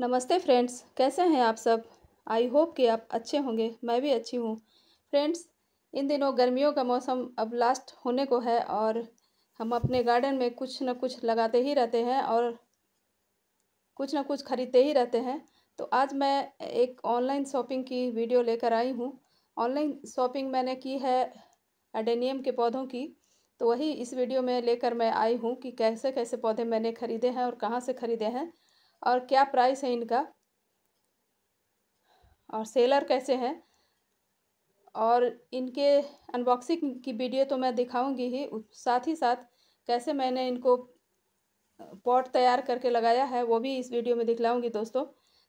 नमस्ते फ्रेंड्स कैसे हैं आप सब आई होप कि आप अच्छे होंगे मैं भी अच्छी हूँ फ्रेंड्स इन दिनों गर्मियों का मौसम अब लास्ट होने को है और हम अपने गार्डन में कुछ न कुछ लगाते ही रहते हैं और कुछ ना कुछ ख़रीदते ही रहते हैं तो आज मैं एक ऑनलाइन शॉपिंग की वीडियो लेकर आई हूँ ऑनलाइन शॉपिंग मैंने की है एडेनियम के पौधों की तो वही इस वीडियो में लेकर मैं आई हूँ कि कैसे कैसे पौधे मैंने ख़रीदे हैं और कहाँ से ख़रीदे हैं और क्या प्राइस है इनका और सेलर कैसे हैं और इनके अनबॉक्सिंग की वीडियो तो मैं दिखाऊंगी ही साथ ही साथ कैसे मैंने इनको पॉट तैयार करके लगाया है वो भी इस वीडियो में दिखलाऊंगी दोस्तों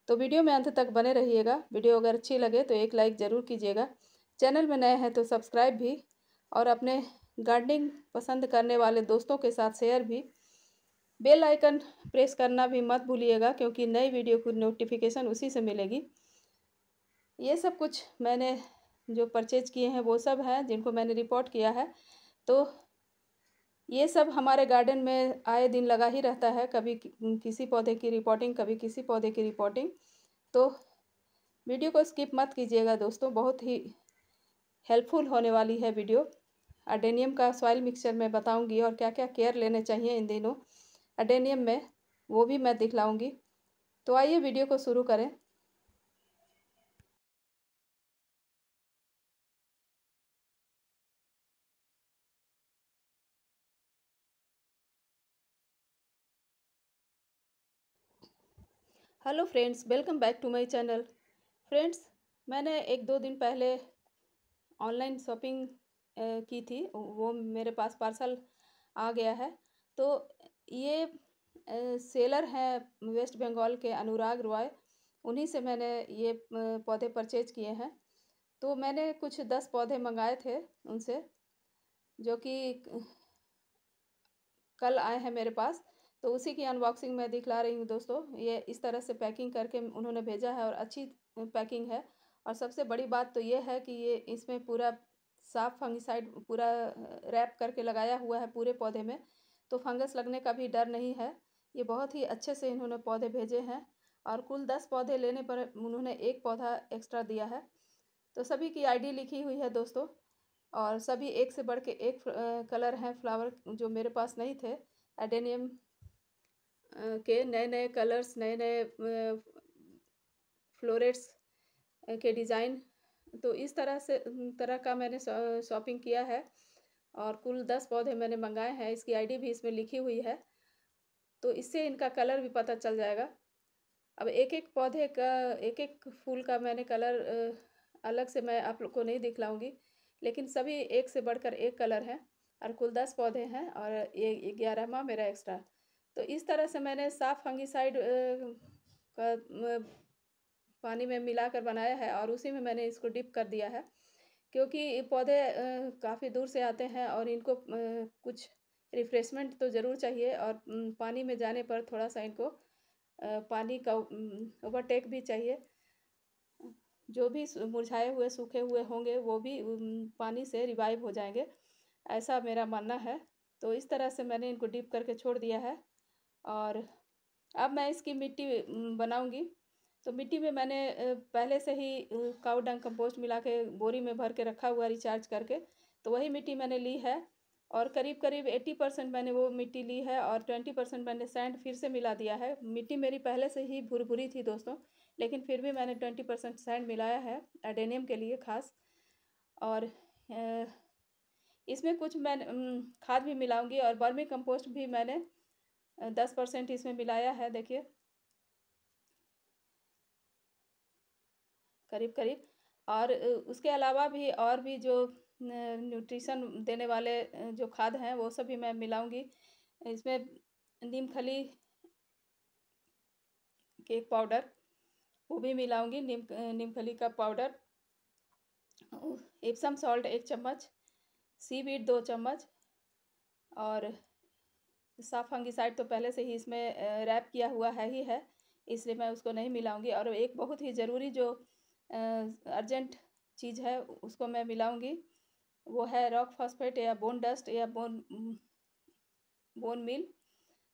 तो वीडियो में अंत तक बने रहिएगा वीडियो अगर अच्छी लगे तो एक लाइक ज़रूर कीजिएगा चैनल में नए हैं तो सब्सक्राइब भी और अपने गार्डनिंग पसंद करने वाले दोस्तों के साथ शेयर भी बेल आइकन प्रेस करना भी मत भूलिएगा क्योंकि नई वीडियो की नोटिफिकेशन उसी से मिलेगी ये सब कुछ मैंने जो परचेज किए हैं वो सब हैं जिनको मैंने रिपोर्ट किया है तो ये सब हमारे गार्डन में आए दिन लगा ही रहता है कभी किसी पौधे की रिपोर्टिंग कभी किसी पौधे की रिपोर्टिंग तो वीडियो को स्किप मत कीजिएगा दोस्तों बहुत ही हेल्पफुल होने वाली है वीडियो अडेनियम का सॉइल मिक्सचर में बताऊंगी और क्या क्या केयर लेने चाहिए इन दिनों अडेनियम में वो भी मैं दिखलाऊँगी तो आइए वीडियो को शुरू करें hello friends welcome back to my channel friends मैंने एक दो दिन पहले ऑनलाइन शॉपिंग की थी वो मेरे पास पार्सल आ गया है तो ये सेलर हैं वेस्ट बंगाल के अनुराग रॉय उन्हीं से मैंने ये पौधे परचेज किए हैं तो मैंने कुछ दस पौधे मंगाए थे उनसे जो कि कल आए हैं मेरे पास तो उसी की अनबॉक्सिंग मैं दिखला रही हूँ दोस्तों ये इस तरह से पैकिंग करके उन्होंने भेजा है और अच्छी पैकिंग है और सबसे बड़ी बात तो ये है कि ये इसमें पूरा साफ फंगिसाइड पूरा रैप करके लगाया हुआ है पूरे पौधे में तो फंगस लगने का भी डर नहीं है ये बहुत ही अच्छे से इन्होंने पौधे भेजे हैं और कुल दस पौधे लेने पर उन्होंने एक पौधा एक्स्ट्रा दिया है तो सभी की आईडी लिखी हुई है दोस्तों और सभी एक से बढ़ के एक कलर हैं फ्लावर जो मेरे पास नहीं थे एडेनियम के नए नए कलर्स नए नए फ्लोरेट्स के डिज़ाइन तो इस तरह से तरह का मैंने शॉपिंग किया है और कुल दस पौधे मैंने मंगाए हैं इसकी आईडी भी इसमें लिखी हुई है तो इससे इनका कलर भी पता चल जाएगा अब एक एक पौधे का एक एक फूल का मैंने कलर अलग से मैं आप लोग को नहीं दिखलाऊंगी लेकिन सभी एक से बढ़कर एक कलर है और कुल दस पौधे हैं और ये ग्यारहवा मेरा एक्स्ट्रा तो इस तरह से मैंने साफ फंगीसाइड का पानी में मिलाकर बनाया है और उसी में मैंने इसको डिप कर दिया है क्योंकि पौधे काफ़ी दूर से आते हैं और इनको कुछ रिफ्रेशमेंट तो ज़रूर चाहिए और पानी में जाने पर थोड़ा सा इनको पानी का ओवरटेक भी चाहिए जो भी मुरझाए हुए सूखे हुए होंगे वो भी पानी से रिवाइव हो जाएंगे ऐसा मेरा मानना है तो इस तरह से मैंने इनको डीप करके छोड़ दिया है और अब मैं इसकी मिट्टी बनाऊंगी तो मिट्टी में मैंने पहले से ही काऊ डंग कंपोस्ट मिला के बोरी में भर के रखा हुआ रिचार्ज करके तो वही मिट्टी मैंने ली है और करीब करीब एट्टी परसेंट मैंने वो मिट्टी ली है और ट्वेंटी परसेंट मैंने सैंड फिर से मिला दिया है मिट्टी मेरी पहले से ही भुर भुरी थी दोस्तों लेकिन फिर भी मैंने ट्वेंटी परसेंट सैंड मिलाया है एडेनियम के लिए खास और इसमें कुछ मैं खाद भी मिलाऊंगी और बर्मी कंपोस्ट भी मैंने दस परसेंट इसमें मिलाया है देखिए करीब करीब और उसके अलावा भी और भी जो न्यूट्रिशन देने वाले जो खाद हैं वो सब भी मैं मिलाऊंगी इसमें नीम खली केक पाउडर वो भी मिलाऊंगी नीम नीम खली का पाउडर एप्सम सॉल्ट एक चम्मच सी बीट दो चम्मच और साफ फंगिसाइड तो पहले से ही इसमें रैप किया हुआ है ही है इसलिए मैं उसको नहीं मिलाऊंगी और एक बहुत ही ज़रूरी जो अर्जेंट चीज़ है उसको मैं मिलाऊंगी वो है रॉक फॉस्फेट या बोन डस्ट या बोन बोन मिल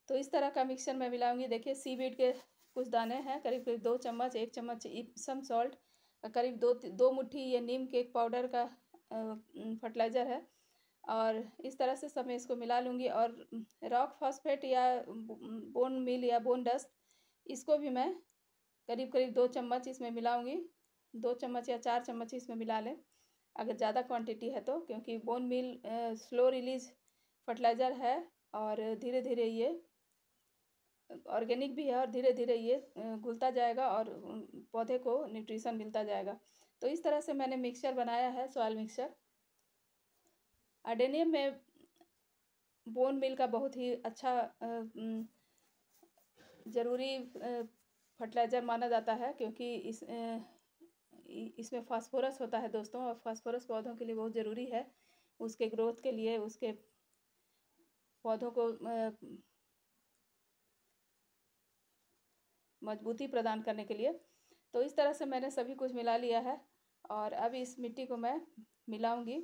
तो इस तरह का मिक्सचर मैं मिलाऊंगी देखिए सी बीड के कुछ दाने हैं करीब करीब दो चम्मच एक चम्मच इप्सम सॉल्ट करीब दो दो मुट्ठी ये नीम केक पाउडर का फर्टिलाइज़र है और इस तरह से सब मैं इसको मिला लूँगी और रॉक फॉस्फेट या बोन मिल या बोन डस्ट इसको भी मैं करीब करीब दो चम्मच इसमें मिलाऊँगी दो चम्मच या चार चम्मच इसमें मिला लें अगर ज़्यादा क्वांटिटी है तो क्योंकि bone meal slow release fertiliser है और धीरे धीरे ये ऑर्गेनिक भी है और धीरे धीरे ये घुलता जाएगा और पौधे को न्यूट्रिशन मिलता जाएगा तो इस तरह से मैंने मिक्सचर बनाया है सॉयल मिक्सचर अडेनियम में बोन मिल का बहुत ही अच्छा ज़रूरी फर्टिलाइज़र माना जाता है क्योंकि इस इसमें फास्फोरस होता है दोस्तों और फास्फोरस पौधों के लिए बहुत ज़रूरी है उसके ग्रोथ के लिए उसके पौधों को मजबूती प्रदान करने के लिए तो इस तरह से मैंने सभी कुछ मिला लिया है और अब इस मिट्टी को मैं मिलाऊंगी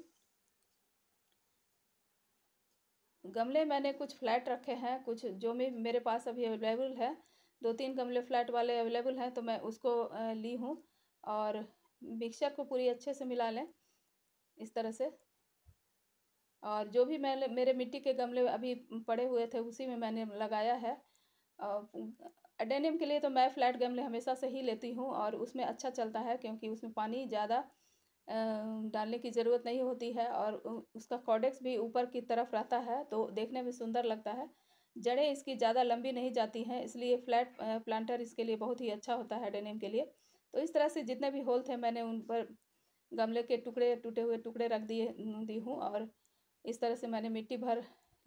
गमले मैंने कुछ फ्लैट रखे हैं कुछ जो भी मेरे पास अभी अवेलेबल है दो तीन गमले फ्लैट वाले अवेलेबल हैं तो मैं उसको ली हूँ और मिक्सचर को पूरी अच्छे से मिला लें इस तरह से और जो भी मैंने मेरे मिट्टी के गमले अभी पड़े हुए थे उसी में मैंने लगाया है एडेनियम के लिए तो मैं फ्लैट गमले हमेशा से ही लेती हूँ और उसमें अच्छा चलता है क्योंकि उसमें पानी ज़्यादा डालने की ज़रूरत नहीं होती है और उसका कॉडेक्स भी ऊपर की तरफ रहता है तो देखने में सुंदर लगता है जड़ें इसकी ज़्यादा लंबी नहीं जाती हैं इसलिए फ्लैट प्लांटर इसके लिए बहुत ही अच्छा होता है डेनियम के लिए तो इस तरह से जितने भी होल थे मैंने उन पर गमले के टुकड़े टूटे हुए टुकड़े रख दिए दी हूँ और इस तरह से मैंने मिट्टी भर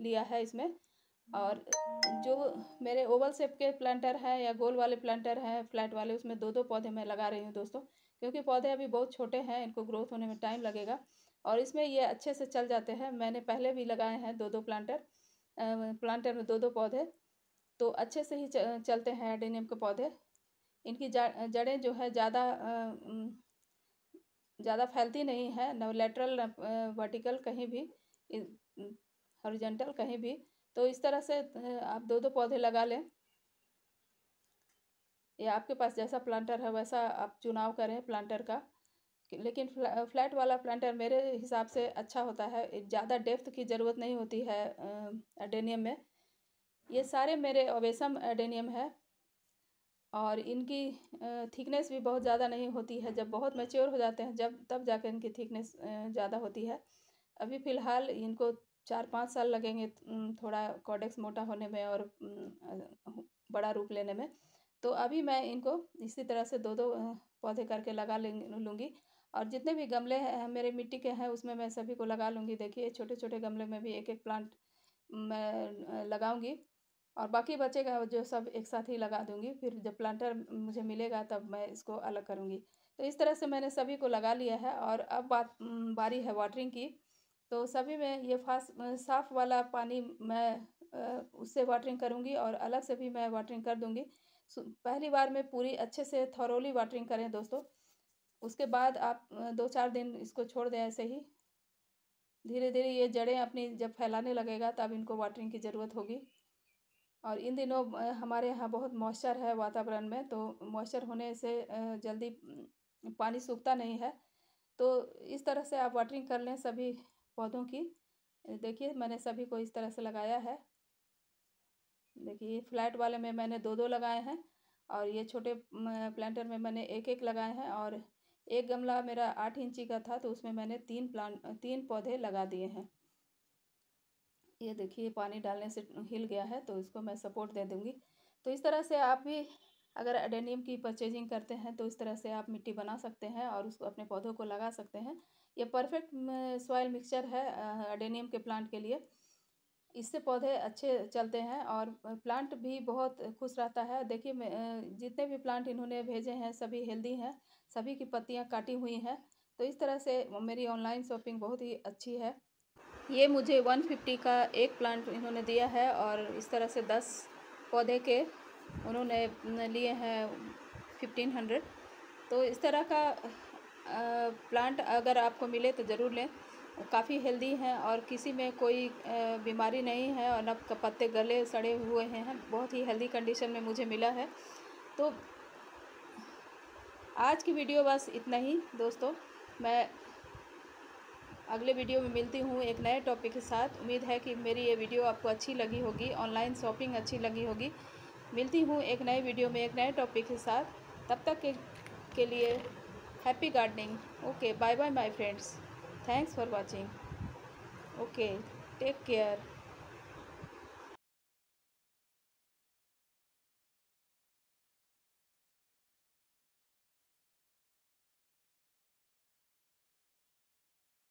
लिया है इसमें और जो मेरे ओवल शेप के प्लांटर हैं या गोल वाले प्लांटर हैं फ्लैट वाले उसमें दो दो पौधे मैं लगा रही हूँ दोस्तों क्योंकि पौधे अभी बहुत छोटे हैं इनको ग्रोथ होने में टाइम लगेगा और इसमें ये अच्छे से चल जाते हैं मैंने पहले भी लगाए हैं दो दो प्लांटर प्लांटर में दो दो पौधे तो अच्छे से ही चलते हैं एडेनियम के पौधे इनकी जड़ें जो है ज़्यादा ज़्यादा फैलती नहीं है लेटरल वर्टिकल कहीं भी हॉरिजेंटल कहीं भी तो इस तरह से आप दो दो पौधे लगा लें या आपके पास जैसा प्लांटर है वैसा आप चुनाव करें प्लांटर का लेकिन फ्लैट वाला प्लांटर मेरे हिसाब से अच्छा होता है ज़्यादा डेप्थ की ज़रूरत नहीं होती है एडेनियम में ये सारे मेरे ओवेसम एडेनियम है और इनकी थिकनेस भी बहुत ज़्यादा नहीं होती है जब बहुत मेच्योर हो जाते हैं जब तब जाकर इनकी थिकनेस ज़्यादा होती है अभी फ़िलहाल इनको चार पाँच साल लगेंगे थोड़ा कॉडेक्स मोटा होने में और बड़ा रूप लेने में तो अभी मैं इनको इसी तरह से दो दो पौधे करके लगा लूँगी और जितने भी गमले हैं मेरे मिट्टी के हैं उसमें मैं सभी को लगा लूँगी देखिए छोटे छोटे गमले में भी एक एक प्लांट मैं लगाऊँगी और बाकी बचेगा जो सब एक साथ ही लगा दूंगी फिर जब प्लांटर मुझे मिलेगा तब मैं इसको अलग करूँगी तो इस तरह से मैंने सभी को लगा लिया है और अब बात बारी है वाटरिंग की तो सभी में ये फास्ट साफ़ वाला पानी मैं उससे वाटरिंग करूँगी और अलग से भी मैं वाटरिंग कर दूँगी पहली बार में पूरी अच्छे से थॉरोली वाटरिंग करें दोस्तों उसके बाद आप दो चार दिन इसको छोड़ दें ऐसे ही धीरे धीरे ये जड़ें अपनी जब फैलाने लगेगा तब इनको वाटरिंग की ज़रूरत होगी और इन दिनों हमारे यहाँ बहुत मॉइस्चर है वातावरण में तो मॉइस्चर होने से जल्दी पानी सूखता नहीं है तो इस तरह से आप वाटरिंग कर लें सभी पौधों की देखिए मैंने सभी को इस तरह से लगाया है देखिए फ्लैट वाले में मैंने दो दो लगाए हैं और ये छोटे प्लांटर में मैंने एक एक लगाए हैं और एक गमला मेरा आठ इंची का था तो उसमें मैंने तीन प्लांट तीन पौधे लगा दिए हैं ये देखिए पानी डालने से हिल गया है तो इसको मैं सपोर्ट दे दूँगी तो इस तरह से आप भी अगर एडेनियम की परचेजिंग करते हैं तो इस तरह से आप मिट्टी बना सकते हैं और उसको अपने पौधों को लगा सकते हैं ये परफेक्ट सॉयल मिक्सचर है एडेनियम के प्लांट के लिए इससे पौधे अच्छे चलते हैं और प्लांट भी बहुत खुश रहता है देखिए जितने भी प्लांट इन्होंने भेजे हैं सभी हेल्दी हैं सभी की पत्तियाँ काटी हुई हैं तो इस तरह से मेरी ऑनलाइन शॉपिंग बहुत ही अच्छी है ये मुझे 150 का एक प्लांट इन्होंने दिया है और इस तरह से 10 पौधे के उन्होंने लिए हैं 1500 तो इस तरह का प्लांट अगर आपको मिले तो ज़रूर लें काफ़ी हेल्दी हैं और किसी में कोई बीमारी नहीं है और न पत्ते गले सड़े हुए हैं बहुत ही हेल्दी कंडीशन में मुझे मिला है तो आज की वीडियो बस इतना ही दोस्तों मैं अगले वीडियो में मिलती हूँ एक नए टॉपिक के साथ उम्मीद है कि मेरी ये वीडियो आपको अच्छी लगी होगी ऑनलाइन शॉपिंग अच्छी लगी होगी मिलती हूँ एक नए वीडियो में एक नए टॉपिक के साथ तब तक के, के लिए happy gardening okay bye bye my friends thanks for watching okay take care